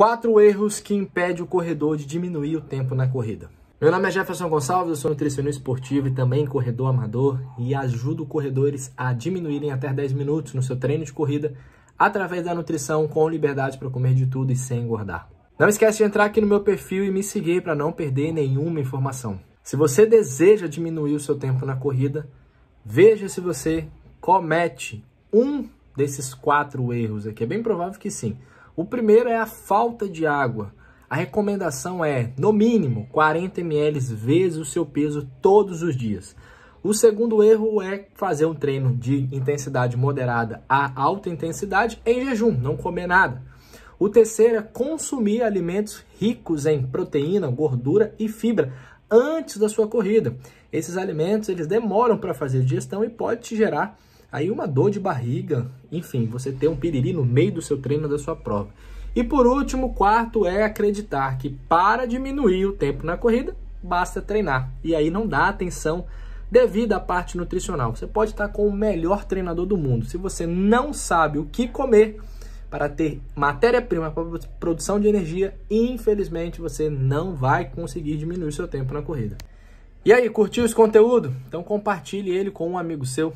Quatro erros que impedem o corredor de diminuir o tempo na corrida. Meu nome é Jefferson Gonçalves, eu sou nutricionista esportivo e também corredor amador e ajudo corredores a diminuírem até 10 minutos no seu treino de corrida através da nutrição com liberdade para comer de tudo e sem engordar. Não esquece de entrar aqui no meu perfil e me seguir para não perder nenhuma informação. Se você deseja diminuir o seu tempo na corrida, veja se você comete um desses quatro erros aqui. É bem provável que sim. O primeiro é a falta de água. A recomendação é, no mínimo, 40 ml vezes o seu peso todos os dias. O segundo erro é fazer um treino de intensidade moderada a alta intensidade em jejum, não comer nada. O terceiro é consumir alimentos ricos em proteína, gordura e fibra antes da sua corrida. Esses alimentos eles demoram para fazer digestão e pode te gerar Aí uma dor de barriga, enfim, você ter um piriri no meio do seu treino da sua prova. E por último, quarto é acreditar que para diminuir o tempo na corrida, basta treinar. E aí não dá atenção devido à parte nutricional. Você pode estar com o melhor treinador do mundo. Se você não sabe o que comer para ter matéria-prima para produção de energia, infelizmente você não vai conseguir diminuir seu tempo na corrida. E aí, curtiu esse conteúdo? Então compartilhe ele com um amigo seu.